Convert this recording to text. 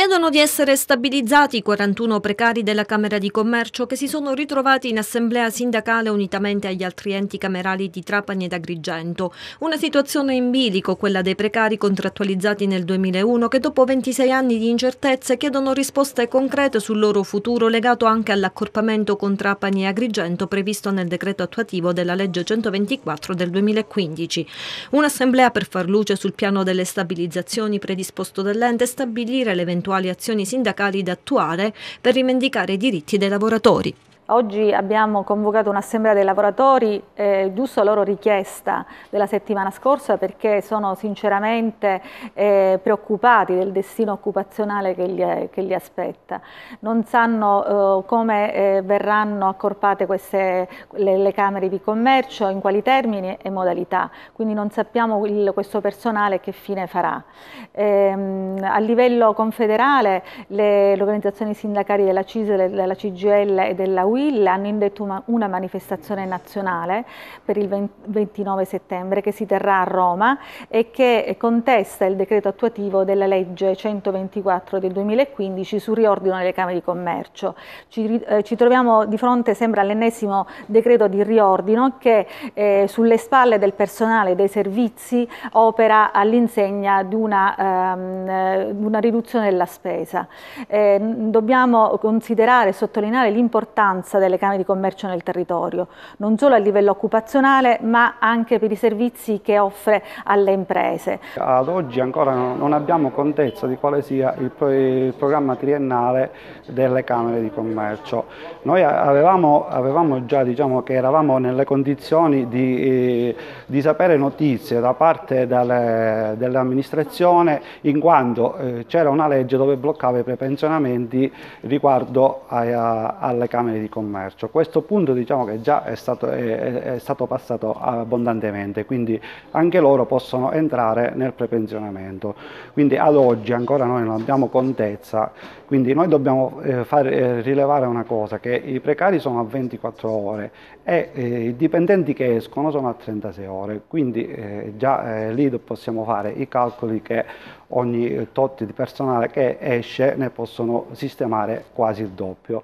Chiedono di essere stabilizzati i 41 precari della Camera di Commercio che si sono ritrovati in assemblea sindacale unitamente agli altri enti camerali di Trapani ed Agrigento. Una situazione in bilico, quella dei precari contrattualizzati nel 2001 che dopo 26 anni di incertezze chiedono risposte concrete sul loro futuro legato anche all'accorpamento con Trapani e Agrigento previsto nel decreto attuativo della legge 124 del 2015. Un'assemblea per far luce sul piano delle stabilizzazioni predisposto dall'ente e stabilire l'eventuale eventuali azioni sindacali da attuare per rivendicare i diritti dei lavoratori. Oggi abbiamo convocato un'assemblea dei lavoratori eh, giusto a loro richiesta della settimana scorsa perché sono sinceramente eh, preoccupati del destino occupazionale che li, eh, che li aspetta. Non sanno eh, come eh, verranno accorpate queste, le, le, Camere di Commercio, in quali termini e modalità, quindi non sappiamo il, questo personale che fine farà. Ehm, a livello confederale le, le organizzazioni sindacali della CISL, della CGL e della UI Coahuila hanno indetto una manifestazione nazionale per il 29 settembre che si terrà a Roma e che contesta il decreto attuativo della legge 124 del 2015 sul riordino delle Camere di Commercio. Ci, eh, ci troviamo di fronte sembra all'ennesimo decreto di riordino che eh, sulle spalle del personale dei servizi opera all'insegna di una, ehm, una, riduzione della spesa. Eh, dobbiamo considerare e sottolineare l'importanza presenza delle Camere di Commercio nel territorio, non solo a livello occupazionale ma anche per i servizi che offre alle imprese. Ad oggi ancora non abbiamo contezza di quale sia il, programma triennale delle Camere di Commercio. Noi avevamo, avevamo già, diciamo che eravamo nelle condizioni di, eh, di sapere notizie da parte dell'amministrazione in quanto eh, c'era una legge dove bloccava i prepensionamenti riguardo alle Camere di Commercio commercio. Questo punto diciamo che già è stato, è, è stato passato abbondantemente, quindi anche loro possono entrare nel prepensionamento. Quindi ad oggi ancora noi non abbiamo contezza, quindi noi dobbiamo eh, far eh, rilevare una cosa, che i precari sono a 24 ore e eh, i dipendenti che escono sono a 36 ore, quindi eh, già eh, lì possiamo fare i calcoli che ogni tot di personale che esce ne possono sistemare quasi il doppio.